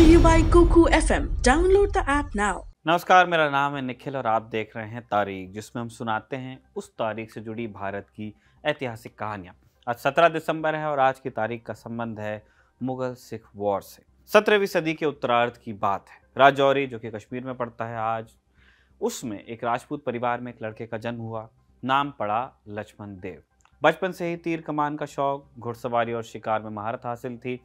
to you by Kuku FM. Download the app now. नमस्कार मेरा नाम है निखिल और आप देख रहे हैं तारीख जिसमें हम सुनाते हैं उस तारीख से जुड़ी भारत की ऐतिहासिक कहानियां आज 17 दिसंबर है और आज की तारीख का संबंध है मुगल सिख वॉर से सत्रहवीं सदी के उत्तरार्ध की बात है राजौरी जो कि कश्मीर में पड़ता है आज उसमें एक राजपूत परिवार में एक लड़के का जन्म हुआ नाम पड़ा लक्ष्मण देव बचपन से ही तीर कमान का शौक घुड़सवारी और शिकार में महारत हासिल थी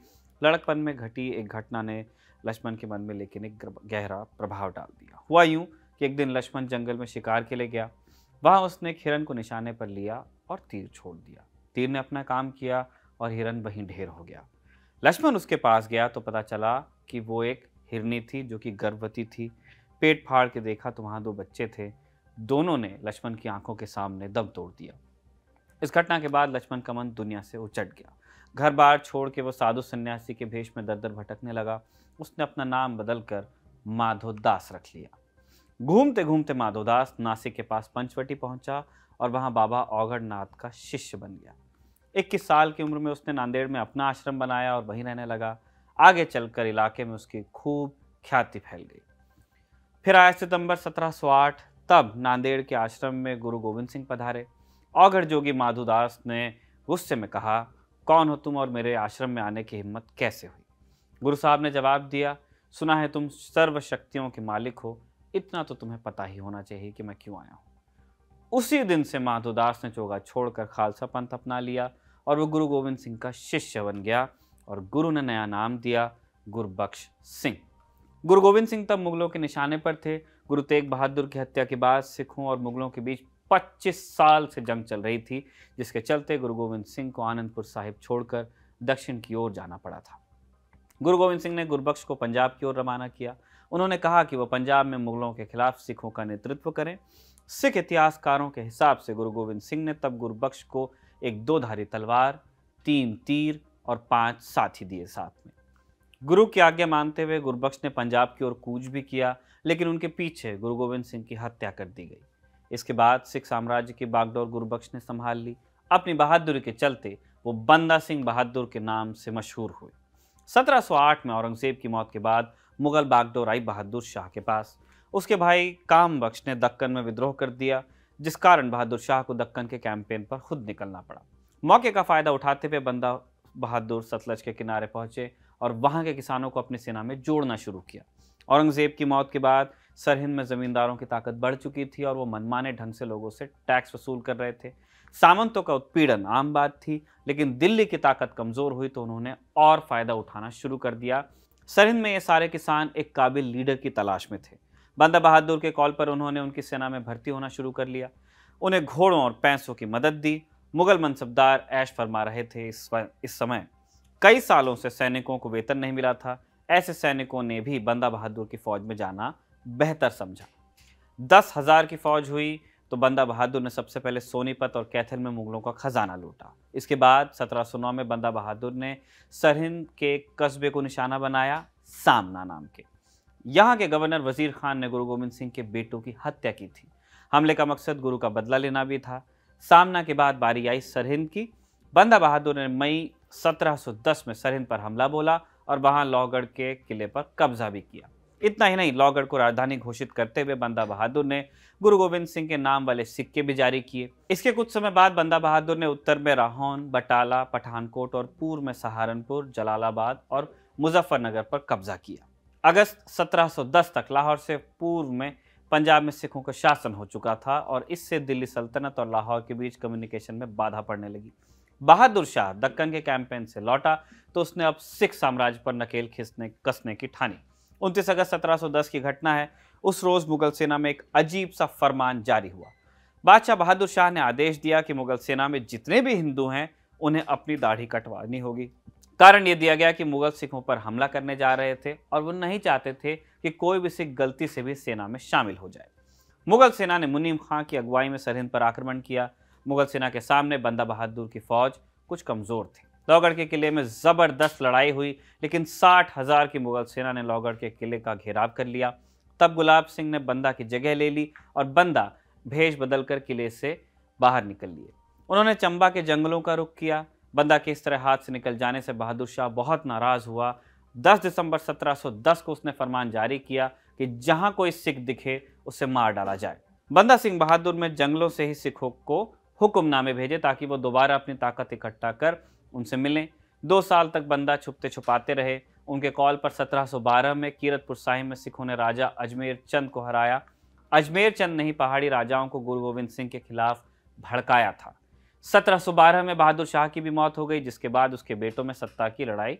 लड़कपन में घटी एक घटना ने लक्ष्मण के मन में लेकिन एक गहरा प्रभाव डाल दिया हुआ यूँ कि एक दिन लक्ष्मण जंगल में शिकार के लिए गया वहाँ उसने एक हिरन को निशाने पर लिया और तीर छोड़ दिया तीर ने अपना काम किया और हिरन वहीं ढेर हो गया लक्ष्मण उसके पास गया तो पता चला कि वो एक हिरनी थी जो कि गर्भवती थी पेट फाड़ के देखा तो वहाँ दो बच्चे थे दोनों ने लक्ष्मण की आंखों के सामने दम तोड़ दिया इस घटना के बाद लक्ष्मण का मन दुनिया से उचट गया घर बार छोड़ के वो साधु सन्यासी के भेष में दर दर भटकने लगा उसने अपना नाम बदलकर माधोदास रख लिया घूमते घूमते माधोदास नासिक के पास पंचवटी पहुंचा और वहां बाबा औगढ़ नाथ का शिष्य बन गया इक्कीस साल की उम्र में उसने नांदेड़ में अपना आश्रम बनाया और वहीं रहने लगा आगे चलकर इलाके में उसकी खूब ख्याति फैल गई फिर आया सितंबर 1708 तब नांदेड़ के आश्रम में गुरु गोविंद सिंह पधारे औगढ़ जोगी माधुदास ने गुस्से में कहा कौन हो तुम और मेरे आश्रम में आने की हिम्मत कैसे हुई गुरु साहब ने जवाब दिया सुना है तुम सर्व शक्तियों के मालिक हो इतना तो तुम्हें पता ही होना चाहिए कि मैं क्यों आया हूँ उसी दिन से माधोदास ने चोगा छोड़कर खालसा पंथ अपना लिया और वो गुरु गोविंद सिंह का शिष्य बन गया और गुरु ने नया नाम दिया गुरबख्श सिंह गुरु गोविंद सिंह तब मुगलों के निशाने पर थे गुरु तेग बहादुर की हत्या के बाद सिखों और मुगलों के बीच 25 साल से जंग चल रही थी जिसके चलते गुरु गोविंद सिंह को आनंदपुर साहिब छोड़कर दक्षिण की ओर जाना पड़ा था गुरु गोविंद सिंह ने गुरबख्श को पंजाब की ओर रवाना किया उन्होंने कहा कि वह पंजाब में मुगलों के खिलाफ सिखों का नेतृत्व करें सिख इतिहासकारों के हिसाब से गुरु गोविंद सिंह ने तब गुरबख्श को एक दोधारी तलवार तीन तीर और पांच साथी दिए साथ में गुरु की आज्ञा मानते हुए गुरबख्श ने पंजाब की ओर कूच भी किया लेकिन उनके पीछे गुरु गोविंद सिंह की हत्या कर दी गई इसके बाद सिख साम्राज्य की बागडोर गुरुबख्श ने संभाल ली अपनी बहादुरी के चलते वो बंदा सिंह बहादुर के नाम से मशहूर हुए 1708 में औरंगजेब की मौत के बाद मुगल बागडोर आई बहादुर शाह के पास उसके भाई काम बख्श ने दक्कन में विद्रोह कर दिया जिस कारण बहादुर शाह को दक्कन के कैंपेन पर खुद निकलना पड़ा मौके का फ़ायदा उठाते हुए बंदा बहादुर सतलज के किनारे पहुंचे और वहां के किसानों को अपनी सेना में जोड़ना शुरू किया औरंगजेब की मौत के बाद सरहिंद में ज़मींदारों की ताकत बढ़ चुकी थी और वो मनमाने ढंग से लोगों से टैक्स वसूल कर रहे थे सामंतों का उत्पीड़न आम बात थी लेकिन दिल्ली की ताकत कमज़ोर हुई तो उन्होंने और फ़ायदा उठाना शुरू कर दिया सरहिंद में ये सारे किसान एक काबिल लीडर की तलाश में थे बंदा बहादुर के कॉल पर उन्होंने उनकी सेना में भर्ती होना शुरू कर लिया उन्हें घोड़ों और पैसों की मदद दी मुगल मनसबदार ऐश फरमा रहे थे इस, समय कई सालों से सैनिकों को वेतन नहीं मिला था ऐसे सैनिकों ने भी बंदा बहादुर की फौज में जाना बेहतर समझा दस हजार की फौज हुई तो बंदा बहादुर ने सबसे पहले सोनीपत और कैथल में मुगलों का खजाना लूटा इसके बाद 1709 में बंदा बहादुर ने सरहिंद के कस्बे को निशाना बनाया सामना नाम के यहाँ के गवर्नर वजीर खान ने गुरु गोविंद सिंह के बेटों की हत्या की थी हमले का मकसद गुरु का बदला लेना भी था सामना के बाद बारी आई सरहिंद की बंदा बहादुर ने मई 1710 में सरहिंद पर हमला बोला और वहाँ लोहगढ़ के किले पर कब्जा भी किया इतना ही नहीं लौगढ़ को राजधानी घोषित करते हुए बंदा बहादुर ने गुरु गोविंद सिंह के नाम वाले सिक्के भी जारी किए इसके कुछ समय बाद बंदा बहादुर ने उत्तर में राहौन बटाला पठानकोट और पूर्व में सहारनपुर जलालाबाद और मुजफ्फरनगर पर कब्जा किया अगस्त 1710 तक लाहौर से पूर्व में पंजाब में सिखों का शासन हो चुका था और इससे दिल्ली सल्तनत और लाहौर के बीच कम्युनिकेशन में बाधा पड़ने लगी बहादुर शाह दक्कन के कैंपेन से लौटा तो उसने अब सिख साम्राज्य पर नकेल खिसने कसने की ठानी उनतीस अगस्त 1710 की घटना है उस रोज़ मुगल सेना में एक अजीब सा फरमान जारी हुआ बादशाह बहादुर शाह ने आदेश दिया कि मुगल सेना में जितने भी हिंदू हैं उन्हें अपनी दाढ़ी कटवानी होगी कारण ये दिया गया कि मुगल सिखों पर हमला करने जा रहे थे और वो नहीं चाहते थे कि कोई भी सिख गलती से भी सेना में शामिल हो जाए मुगल सेना ने मुनीम खां की अगुवाई में सरहिंद पर आक्रमण किया मुगल सेना के सामने बंदा बहादुर की फौज कुछ कमज़ोर थी लौगढ़ के किले में ज़बरदस्त लड़ाई हुई लेकिन साठ हज़ार की मुगल सेना ने लौगढ़ के किले का घेराव कर लिया तब गुलाब सिंह ने बंदा की जगह ले ली और बंदा भेज बदल कर किले से बाहर निकल लिए उन्होंने चंबा के जंगलों का रुख किया बंदा के इस तरह हाथ से निकल जाने से बहादुर शाह बहुत नाराज़ हुआ 10 दिसंबर 1710 को उसने फरमान जारी किया कि जहां कोई सिख दिखे उसे मार डाला जाए बंदा सिंह बहादुर में जंगलों से ही सिखों को हुक्मनामे भेजे ताकि वो दोबारा अपनी ताकत इकट्ठा कर उनसे मिलें दो साल तक बंदा छुपते छुपाते रहे उनके कॉल पर 1712 में कीरतपुर साहिब में सिखों ने राजा अजमेर चंद को हराया अजमेर चंद ने ही पहाड़ी राजाओं को गुरु गोविंद सिंह के खिलाफ भड़काया था 1712 में बहादुर शाह की भी मौत हो गई जिसके बाद उसके बेटों में सत्ता की लड़ाई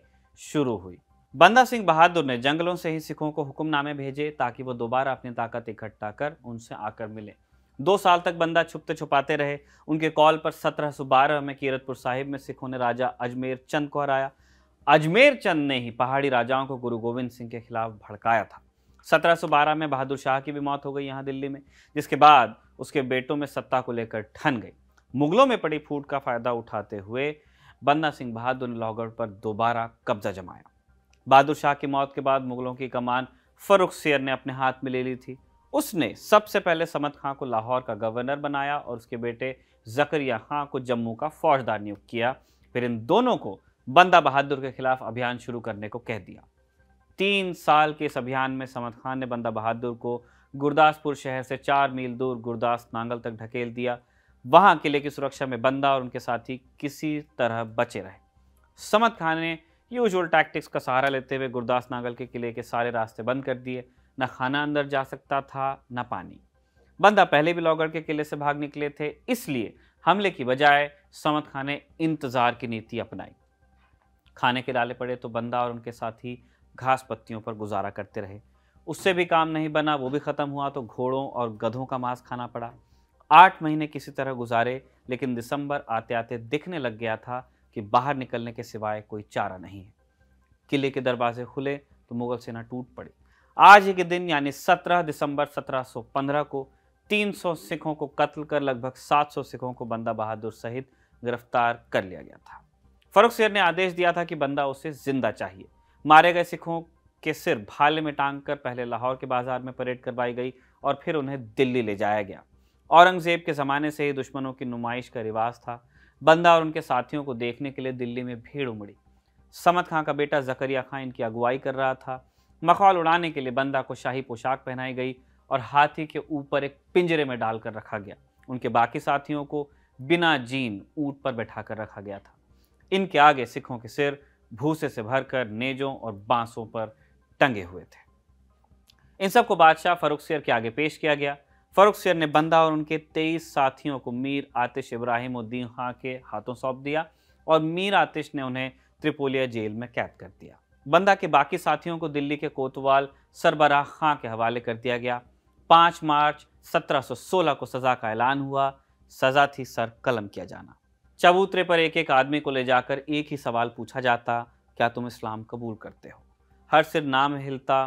शुरू हुई बंदा सिंह बहादुर ने जंगलों से ही सिखों को हुक्मनामे भेजे ताकि वो दोबारा अपनी ताकत इकट्ठा कर उनसे आकर मिलें दो साल तक बंदा छुपते छुपाते रहे उनके कॉल पर सत्रह सौ बारह में कीरतपुर साहिब में सिखों ने राजा अजमेर चंद को हराया अजमेर चंद ने ही पहाड़ी राजाओं को गुरु गोविंद सिंह के खिलाफ भड़काया था सत्रह सौ बारह में बहादुर शाह की भी मौत हो गई यहाँ दिल्ली में जिसके बाद उसके बेटों में सत्ता को लेकर ठन गई मुगलों में पड़ी फूट का फायदा उठाते हुए बन्ना सिंह बहादुर ने लाहौगढ़ पर दोबारा कब्जा जमाया बहादुर शाह की मौत के बाद मुगलों की कमान फरुख शेर ने अपने हाथ में ले ली थी उसने सबसे पहले समद खां को लाहौर का गवर्नर बनाया और उसके बेटे जकरिया खां को जम्मू का फौजदार नियुक्त किया फिर इन दोनों को बंदा बहादुर के खिलाफ अभियान शुरू करने को कह दिया तीन साल के इस अभियान में समद खान ने बंदा बहादुर को गुरदासपुर शहर से चार मील दूर गुरदास नांगल तक ढकेल दिया वहाँ किले की सुरक्षा में बंदा और उनके साथी किसी तरह बचे रहे समद खान ने यूजुअल टैक्टिक्स का सहारा लेते हुए गुरदास नांगल के किले के सारे रास्ते बंद कर दिए ना खाना अंदर जा सकता था ना पानी बंदा पहले भी लॉगर के किले से भाग निकले थे इसलिए हमले की बजाय समत खान ने इंतज़ार की नीति अपनाई खाने के डाले पड़े तो बंदा और उनके साथी घास पत्तियों पर गुजारा करते रहे उससे भी काम नहीं बना वो भी ख़त्म हुआ तो घोड़ों और गधों का मांस खाना पड़ा आठ महीने किसी तरह गुजारे लेकिन दिसंबर आते आते दिखने लग गया था कि बाहर निकलने के सिवाय कोई चारा नहीं है किले के दरवाजे खुले तो मुगल सेना टूट पड़ी आज के दिन यानी 17 दिसंबर 1715 को 300 सिखों को कत्ल कर लगभग 700 सिखों को बंदा बहादुर सहित गिरफ्तार कर लिया गया था फरुख शेर ने आदेश दिया था कि बंदा उसे जिंदा चाहिए मारे गए सिखों के सिर भाले में टांग कर पहले लाहौर के बाजार में परेड करवाई गई और फिर उन्हें दिल्ली ले जाया गया औरंगजेब के ज़माने से ही दुश्मनों की नुमाइश का रिवाज था बंदा और उनके साथियों को देखने के लिए दिल्ली में भीड़ उमड़ी समत खां का बेटा जकरिया खां इनकी अगुवाई कर रहा था मखौल उड़ाने के लिए बंदा को शाही पोशाक पहनाई गई और हाथी के ऊपर एक पिंजरे में डालकर रखा गया उनके बाकी साथियों को बिना जीन ऊंट पर कर रखा गया था इनके आगे सिखों के सिर भूसे से भरकर नेजों और बांसों पर टंगे हुए थे इन सबको बादशाह फरुखसियर के आगे पेश किया गया फरुखसियर ने बंदा और उनके तेईस साथियों को मीर आतिश इब्राहिम उद्दीन खां के हाथों सौंप दिया और मीर आतिश ने उन्हें त्रिपोलिया जेल में कैद कर दिया बंदा के बाकी साथियों को दिल्ली के कोतवाल सरबराह खां के हवाले कर दिया गया पाँच मार्च 1716 को सज़ा का ऐलान हुआ सज़ा थी सर कलम किया जाना चबूतरे पर एक एक आदमी को ले जाकर एक ही सवाल पूछा जाता क्या तुम इस्लाम कबूल करते हो हर सिर नाम हिलता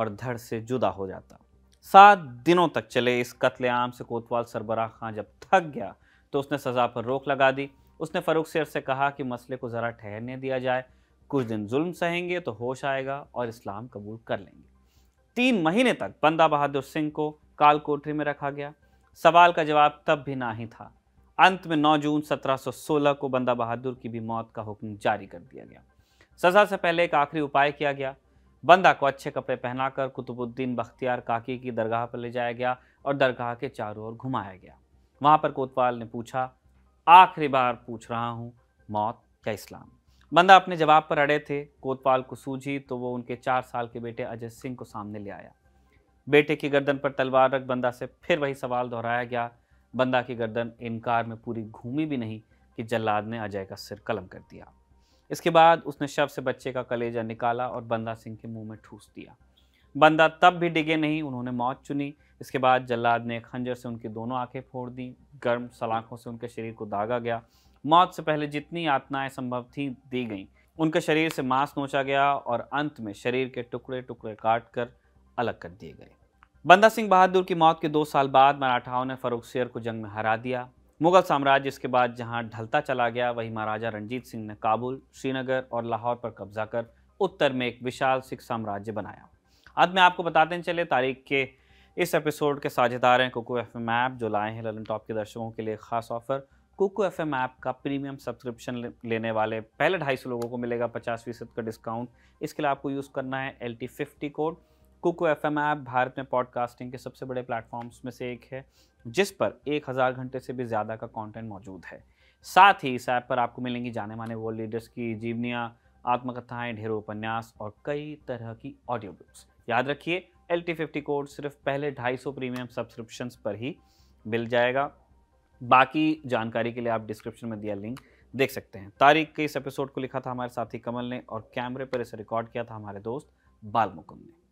और धड़ से जुदा हो जाता सात दिनों तक चले इस कत्लेआम से कोतवाल सरबराह खां जब थक गया तो उसने सज़ा पर रोक लगा दी उसने फ़रूख शेर से कहा कि मसले को ज़रा ठहरने दिया जाए कुछ दिन जुल्म सहेंगे तो होश आएगा और इस्लाम कबूल कर लेंगे तीन महीने तक बंदा बहादुर सिंह को काल कोठरी में रखा गया सवाल का जवाब तब भी ना ही था अंत में 9 जून 1716 को बंदा बहादुर की भी मौत का हुक्म जारी कर दिया गया सज़ा से पहले एक आखिरी उपाय किया गया बंदा को अच्छे कपड़े पहनाकर कुतुबुद्दीन बख्तियार काकी की दरगाह पर ले जाया गया और दरगाह के चारों ओर घुमाया गया वहाँ पर कोतवाल ने पूछा आखिरी बार पूछ रहा हूँ मौत या इस्लाम बंदा अपने जवाब पर अड़े थे कोतवाल को सूझी तो वो उनके चार साल के बेटे अजय सिंह को सामने ले आया बेटे की गर्दन पर तलवार रख बंदा से फिर वही सवाल दोहराया गया बंदा की गर्दन इनकार में पूरी घूमी भी नहीं कि जल्लाद ने अजय का सिर कलम कर दिया इसके बाद उसने शव से बच्चे का कलेजा निकाला और बंदा सिंह के मुंह में ठूस दिया बंदा तब भी डिगे नहीं उन्होंने मौत चुनी इसके बाद जल्लाद ने खंजर से उनकी दोनों आंखें फोड़ दी गर्म सलाखों से उनके शरीर को दागा गया मौत से पहले जितनी यातनाएं संभव थी दी गई उनके शरीर से मांस नोचा गया और अंत में शरीर के टुकड़े टुकड़े काट कर अलग कर दिए गए बंदा सिंह बहादुर की मौत के दो साल बाद मराठाओं ने फरुख शेर को जंग में हरा दिया मुगल साम्राज्य इसके बाद जहां ढलता चला गया वहीं महाराजा रणजीत सिंह ने काबुल श्रीनगर और लाहौर पर कब्जा कर उत्तर में एक विशाल सिख साम्राज्य बनाया आज मैं आपको बताते चले तारीख के इस एपिसोड के साझेदार हैं कोको एफ मैप जो लाए हैं ललन टॉप के दर्शकों के लिए खास offer Koko F M app का प्रीमियम सब्सक्रिप्शन लेने वाले पहले ढाई सौ लोगों को मिलेगा पचास फीसद का डिस्काउंट इसके लिए आपको यूज़ करना है L T fifty code Koko F M app Bharat में पॉडकास्टिंग के सबसे बड़े प्लेटफॉर्म्स में से एक है जिस पर एक हज़ार घंटे से भी ज़्यादा का कंटेंट मौजूद है साथ ही इस ऐप पर आपको मिलेंगी जाने माने वर्ल्ड लीडर्स की जीवनियाँ आत्मकथाएँ ढेरों उपन्यास और कई तरह की ऑडियो बुक्स याद रखिए एल टी फिफ्टी कोड सिर्फ पहले ढाई सौ प्रीमियम सब्सक्रिप्शन पर ही मिल जाएगा बाकी जानकारी के लिए आप डिस्क्रिप्शन में दिया लिंक देख सकते हैं तारीख के इस एपिसोड को लिखा था हमारे साथी कमल ने और कैमरे पर इसे रिकॉर्ड किया था हमारे दोस्त बाल ने